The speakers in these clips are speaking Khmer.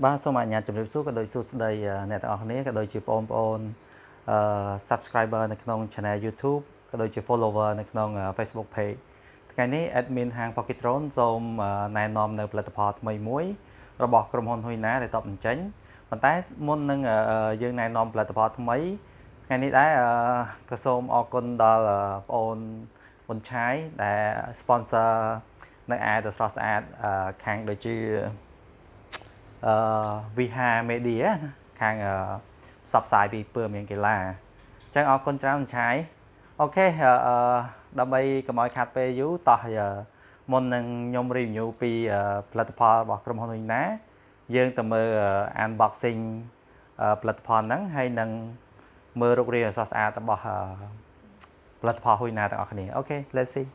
បាទសូមអនុញ្ញាតជម្រាបសួរក៏ដោយសួស្តីអ្នកទាំងអស់គ្នាក៏ដូចជាបងប្អូនអឺ subscriber នៅក្នុង channel YouTube ក៏ដូចជា follower នៅក្នុង Facebook page ថ្ងៃនេះ admin ហាង Pocket Drone សូមណែនាំនៅផលិតផលថ្មីមួយរបស់ក្រុមហ៊ុនហ៊ុយណាដែលតបបញ្ចេញប៉ុន្តែ មុននឹងយើងណែនាំផលិតផលថ្មីថ្ងៃនេះដែរក៏សូមអរគុណដល់បងអូនប៊ុនឆាយដែល sponsor នៅឯទៅស្រស់ស្អាតខាងដូចជាអឺ Viha Media ខាងផ្សព្វផ្សាយពីពើមានកីឡាអញ្ចឹងអរគុណច្រើនឆាយអូខេអឺដើម្បីកុំឲ្យខាត់ពេលយូរតោះមុននឹងខ្ញុំ review ពីផលិតផលរបស់ក្រុមហ៊ុនវិញណា យើងទៅមើល unboxing ផលិតផលហ្នឹងហើយនឹងមើលរូបរាងអសស្អាតរបស់ផលិតផលហ៊ុយណាទាំងអស់គ្នាអូខេ let's see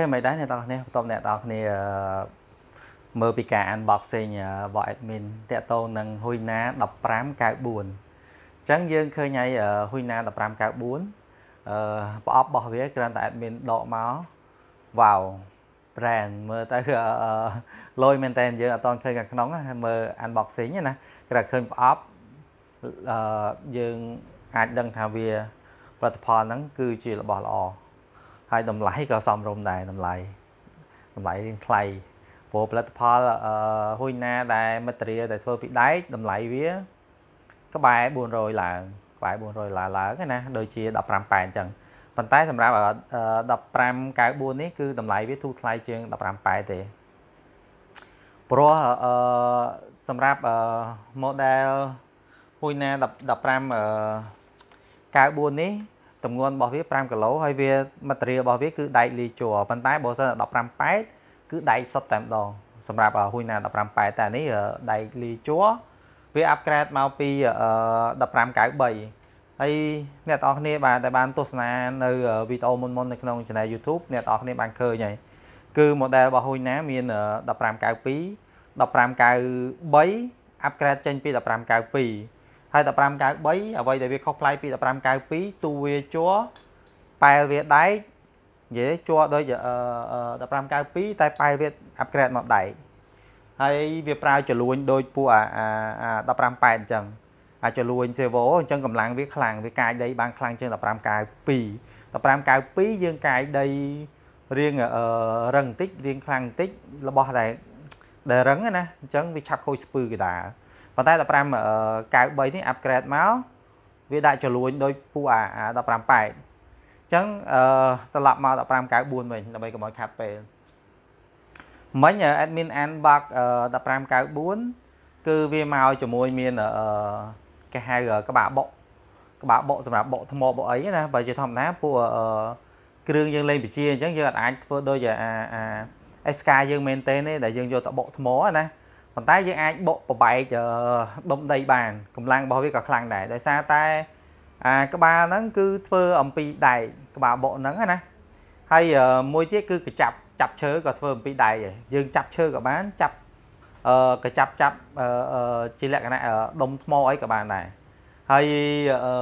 ខេមិនដែរអ្នកទាំងគ្នាបន្តអ្នកទាំងគ្នាមើលពីការ unboxing របស់ admin តកតងនឹង Huina 1594អញ្ចឹងយើងឃើញហើយ Huina 1594អឺប្រអប់របស់វាគ្រាន់តែ admin ដកមក wow brand មើលទៅលយមែនតើយើងអត់តឃើញខាងក្នុងមើល unboxing ណាគ្រាន់តែឃើញប្រអប់អឺយើងអាចដឹងថាវាផលិតផលហ្នឹង គឺជារបស់ល្អហើយតម្លៃក៏សមរម្យដែរតម្លៃតម្លៃរៀងថ្លៃព្រោះផលិតផលហ៊ុយណាដែលមិត្តរាដែលធ្វើពីដែកតម្លៃវា ក្បែរ400ឡើងក្បែរ400ឡើងឡើងណាដូចជា15ប៉ែនអញ្ចឹងប៉ុន្តែសម្រាប់1594នេះគឺតម្លៃវាទូថ្លៃជាង15ប៉ែនទេព្រោះអឺសម្រាប់ model ហ៊ុយណា15 94នេះទម្ងន់របស់វា5គីឡូហើយវាមាត្រារបស់វាគឺដែកលីជួរប៉ុន្តែបើសិន15ប៉ែតគឺដែកសុទ្ធតែម្ដងសម្រាប់ហ៊ុយណា15ប៉ែតតែនេះដែកលីជួរវាអាប់ក្រេតមកពី1593ហើយអ្នកទាំងអស់គ្នាបាទដែលបានទស្សនានៅវីដេអូមុនមុននៅក្នុង channel YouTube អ្នកទាំងអស់គ្នាបានឃើញហើយគឺ model របស់ហ៊ុយណាមាន1592 1593អាប់ក្រេតចេញពី1592ហើយ1593អ្វីដែលវាខុសប្លែកពី1592ទូវាជ័រប៉ែលវាដែកនិយាយជ័រដូច1592តែប៉ែលវាអាប់ក្រេតមកដែកហើយវាប្រើចលួញដូចពួកអា15ប៉ែតអញ្ចឹងអាចលួញសេវ៉ូអញ្ចឹងកម្លាំងវាខ្លាំងវាកាយដីបានខ្លាំងជាង1592 1592យើងកាយដីរៀងរឹងបន្តិចរៀងខ្លាំងបន្តិចរបស់ដែលដែលរឹងណាអញ្ចឹងវាឆាប់ខូចស្ពឺកដាលប៉ុន្តែ1593នេះ upgrade មកវាដាក់ចលួញដោយពូ A15 ប៉ែកអញ្ចឹងអឺត្រឡប់មក1594វិញដើម្បីកុំឲ្យខាត់ពេលមិញ admin unbox 1594គឺវាមកជាមួយមានអឺគេហៅក្បាលបុកក្បាលបុកសម្រាប់បុកថ្មបុកអីណាបើជាធម្មតាពួកគ្រឿងយើងលេងវិជាអញ្ចឹងយើងអាចធ្វើដូចអាអា SK យើងមែនទេដែលយើងយកតបុកថ្មណាប៉ុន្តែយើងអាចបុកប្របែកដុំដីបានកម្លាំងរបស់វាក៏ខ្លាំងដែរដោយសារតែអាក្បាលហ្នឹងគឺធ្វើអំពីដែកក្បាលបុកហ្នឹងណាហើយមួយទៀតគឺកញ្ចាប់ចាប់ឈើក៏ធ្វើអំពីដែកដែរយើងចាប់ឈើក៏បានចាប់អឺកញ្ចាប់ចាប់ជាលក្ខណៈដុំថ្មអីក៏បានដែរហើយអឺ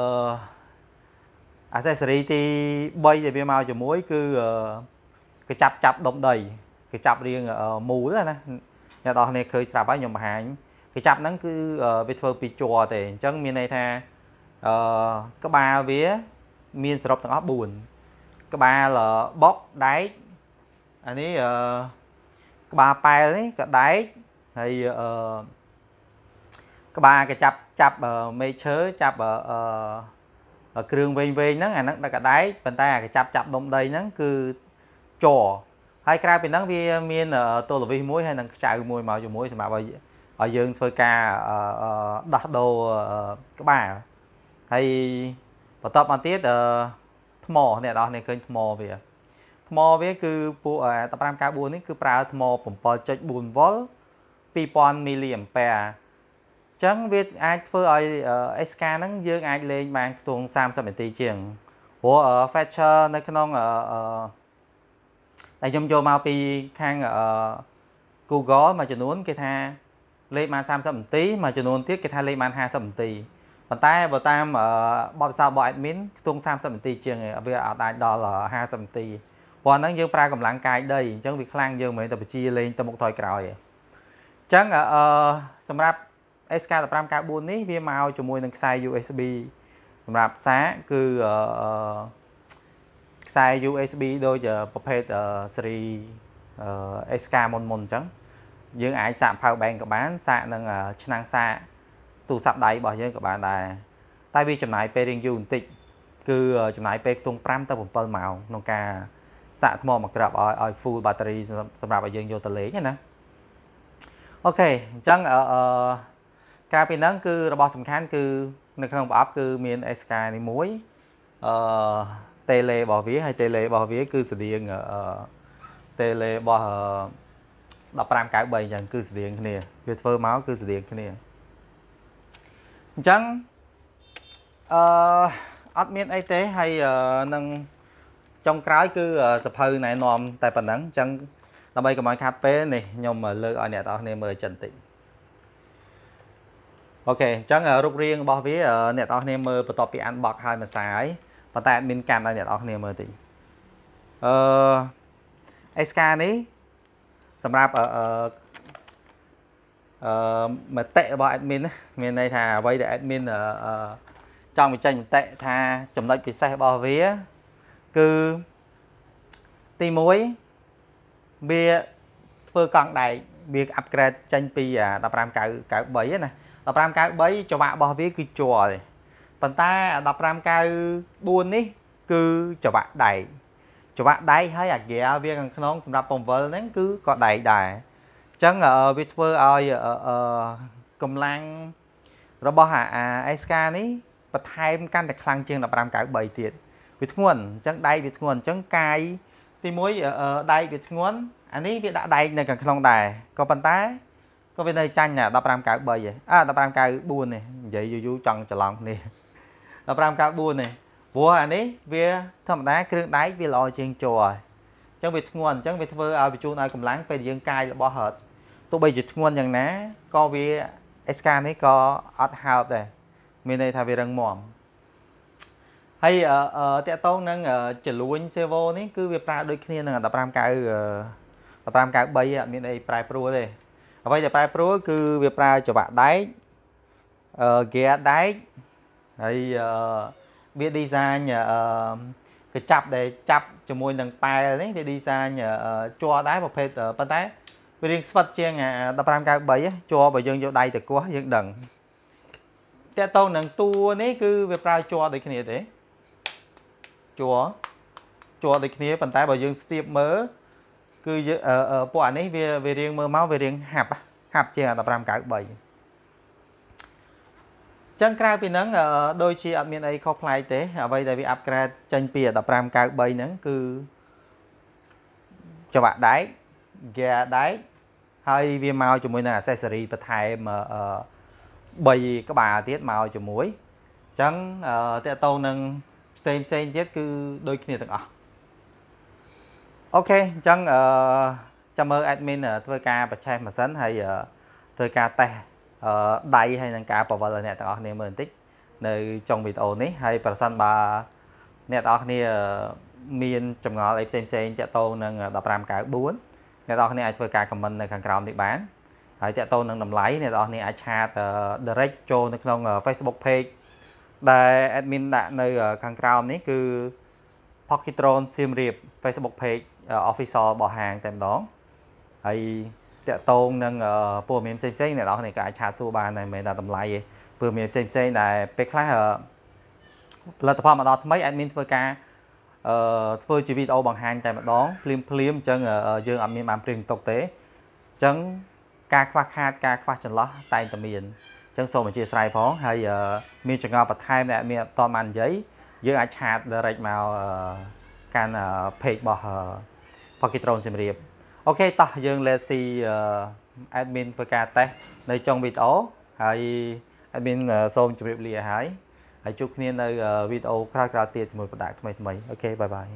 អាសេសរីទី3ដែលវាមកជាមួយគឺកញ្ចាប់ចាប់ដុំដីកញ្ចាប់រៀងមូលណាអ្នកនរគ្នាឃើញស្រាប់ហើយខ្ញុំបង្ហាញគេចាប់ហ្នឹងគឺវាធ្វើពីជ័រទេអញ្ចឹងមានន័យថាអឺក្បាលវាមានសរុបទាំងអស់4ក្បាលបុកដែកអានេះអឺក្បាលប៉ែលនេះក៏ដែកហើយអឺក្បាលក៏ចាប់ចាប់មេឈើចាប់អឺគ្រឿងវែងវែងហ្នឹងអាហ្នឹងដាក់កដែកប៉ុន្តែអាកចាប់ចាប់ដុំដីហ្នឹងគឺចរហើយក្រៅពីហ្នឹងវាមានទូរវិសមួយហើយនឹងខ្ចៅមួយមកជាមួយសម្រាប់ឲ្យយើងធ្វើការដោះដូរក្បាលហើយបន្ទាប់មកទៀតថ្មអ្នកនរនេះឃើញថ្មវាថ្មវាគឺពួក1594នេះគឺប្រើថ្ម7.4វ៉ុល2000មីលីអាំពែអញ្ចឹងវាអាចធ្វើឲ្យ SK ហ្នឹងយើងអាចលេងបានខ្ទង់30នាទីជាងព្រោះ fetcher នៅក្នុងអឺតែខ្ញុំយកមកពីខាង Google មួយចំនួនគេថាលេខបាន30នាទីមួយចំនួនទៀតគេថាលេខបាន50នាទីប៉ុន្តែបើតាមបបិសោរបស់ admin ខ្ទង់30នាទីជាងវាអត់អាចដល់50នាទីព្រោះហ្នឹងយើងប្រើកម្លាំងកាយដីអញ្ចឹងវាខ្លាំងយើងមិនមែនតែបជាលេងទៅមុខថយក្រោយទេអញ្ចឹងអឺសម្រាប់ SK1594 នេះវាមកជាមួយនឹងខ្សែ USB សម្រាប់សាគឺអឺខ្សែ USB ដូចប្រភេទស៊េរី SK មុនមុនអញ្ចឹងយើង អាចសាក power bank ក៏បានសាកនឹងឆ្នាំងសាកទូរស័ព្ទដៃរបស់យើងក៏បានដែរតែវាចំណាយពេលរៀងយូរបន្តិចគឺចំណាយពេលខ្ទង់5ទៅ7ម៉ោងក្នុងការសាកថ្មមកក្របឲ្យឲ្យ full battery សម្រាប់ឲ្យយើងយកទៅលេងណាអូខេអញ្ចឹងអឺការពីហ្នឹង គឺរបស់សំខាន់គឺនៅក្នុងប្រអប់គឺមាន SK នេះមួយអឺ tele របស់វាហើយ tele របស់វាគឺស្តៀង tele របស់1593អញ្ចឹងគឺស្តៀងគ្នាវាធ្វើមកគឺស្តៀងគ្នាអញ្ចឹងអឺអត់មានអីទេហើយនឹងចុងក្រោយគឺសភៅណែនាំតែប៉ុណ្ណឹងអញ្ចឹងដើម្បីកុំឲ្យខាត់ពេលនេះខ្ញុំលើកឲ្យអ្នកទាំងអស់គ្នាមើលចិនតិចអូខេអញ្ចឹងរូបរាងរបស់វាអ្នកទាំងអស់គ្នាមើលបន្ទាប់ពីអានបកហើយមួយសាយប៉ុន្តែអត់មានកម្មដល់អ្នកនរគ្នាមើលតិចអឺ SK នេះសម្រាប់អឺអឺមតិរបស់ admin មានន័យថាអ្វីដែល admin ចង់បញ្ចេញមតិថាចំណុចពិសេសរបស់វាគឺទី1វាធ្វើកង់ដែកវា upgrade ចេញពី15993ណា15993ចង្វាក់របស់វាគឺជាប់ទេប៉ុន្តែ1594នេះគឺចង្វាក់ដែកចង្វាក់ដែកហើយអាហ្គែវាខាងក្នុងសម្រាប់ពំវិលហ្នឹងគឺក៏ដែកដែរអញ្ចឹងវាធ្វើឲ្យកម្លាំងរបស់អាអេសកានេះបន្ថែមកាន់តែខ្លាំងជាង1593ទៀតវាធ្ងន់អញ្ចឹងដែកវាធ្ងន់អញ្ចឹងកាយទី1ដែកវាធ្ងន់អានេះវាដាក់ដែកនៅខាងក្នុងដែរក៏ប៉ុន្តែក៏វានៅចាញ់ណា1593ឯងអ่า1594នេះនិយាយយូរយូរចង់ច្រឡំគ្នា1594នេះព្រោះអានេះវាធម្មតាគ្រឿងដែកវាល្អជាងជ័រហើយអញ្ចឹងវាធ្ងន់អញ្ចឹងវាធ្វើឲ្យបញ្ជូនឲ្យកម្លាំងពេលយើងកាយរបស់រត់ទោះបីជាធ្ងន់យ៉ាងណាក៏វាអេសកានេះក៏អត់ហើបដែរមានន័យថាវារឹងមាំហើយតកតងនឹងចលួញសេវ៉ូនេះគឺវាប្រើដូចគ្នានឹង15កៅ15កៅ3អត់មានអីប្រែប្រួលទេអ្វីដែលប្រែប្រួលគឺវាប្រើចង្វាក់ដែកហ្គាដែកហើយវា design កញ្ចប់ដែលចាប់ជាមួយនឹងប៉ែលនេះវា design ជាប់ដែរប្រភេទប៉ុន្តែ វារៀងស្វិតជាង1593ជាប់បើយើងយកដៃទៅគាស់យើងដឹងតកតងនឹងតួនេះ គឺវាប្រើជាប់ដូចគ្នាទេជាប់ជាប់ដូចគ្នាប៉ុន្តែបើយើងស្ទាបមើលគឺពួកអានេះវាវារៀងមើលមកវារៀងហាប់ហាប់ជាង1593ចឹងក្រៅពីហ្នឹងដូចជាអត់មានអីខុសប្លែកទេអ្វីដែលវាអាប់ក្រេតចេញពី1593ហ្នឹងគឺចង្វាក់ដែក gear ដែកហើយវាមកជាមួយនឹង accessory បន្ថែម3ក្បាលទៀតមកជាមួយអញ្ចឹងតកតងនឹងផ្សេងផ្សេងទៀតគឺដូចគ្នាទាំងអស់អូខេអញ្ចឹងចាំមើល admin ធ្វើការបញ្ឆេះម៉ាស៊ីនហើយធ្វើការតេស្តដៃហើយនឹងការបង្វិលឲ្យអ្នកទាំងអស់គ្នាមើលបន្តិចនៅចុងវីដេអូនេះហើយប្រសិនបើអ្នកទាំងអស់គ្នាមានចម្ងល់អីផ្សេងផ្សេងតាក់ទងនឹង1594អ្នកទាំងអស់គ្នាអាចធ្វើការ comment នៅខាងក្រោមនេះបានហើយតាក់ទងនឹងតម្លៃអ្នកទាំងអស់គ្នាអាចឆាត direct ចូលនៅក្នុង Facebook page ដែល admin ដាក់នៅខាងក្រោមនេះគឺ Pockitron Siem Reap Facebook page official របស់ហាងតែម្ដងហើយតកតងនឹងព័ត៌មានផ្សេងផ្សេងអ្នកនរគ្នាក៏អាចឆាតសួរបានដែរមិនមែនតែតម្លៃទេព័ត៌មានផ្សេងផ្សេងដែលពេលខ្លះផលិតផលមកដល់ថ្មី admin ធ្វើការអឺធ្វើជាវីដេអូបង្ហាញតែម្ដងភ្លាមភ្លាមអញ្ចឹងយើងអត់មានបានព្រៀងទុកទេអញ្ចឹងការខ្វះខាតការខ្វះចន្លោះតែងតែមានអញ្ចឹងសូមអធិស្ឋានផងហើយមានចង្អល់បន្ថែមដែលមានអត់តបាននិយាយយើងអាចឆាត direct មកកាន់ page របស់ Pocket Drone សៀមរាបអូខេតោះយើង let's see admin ធ្វើការតេស្តនៅចុងវីដេអូហើយ admin សូមជម្រាបលាហើយហើយជួបគ្នានៅវីដេអូក្រោយៗទៀតជាមួយប្រដាក់ថ្មីថ្មីអូខេបាយបាយ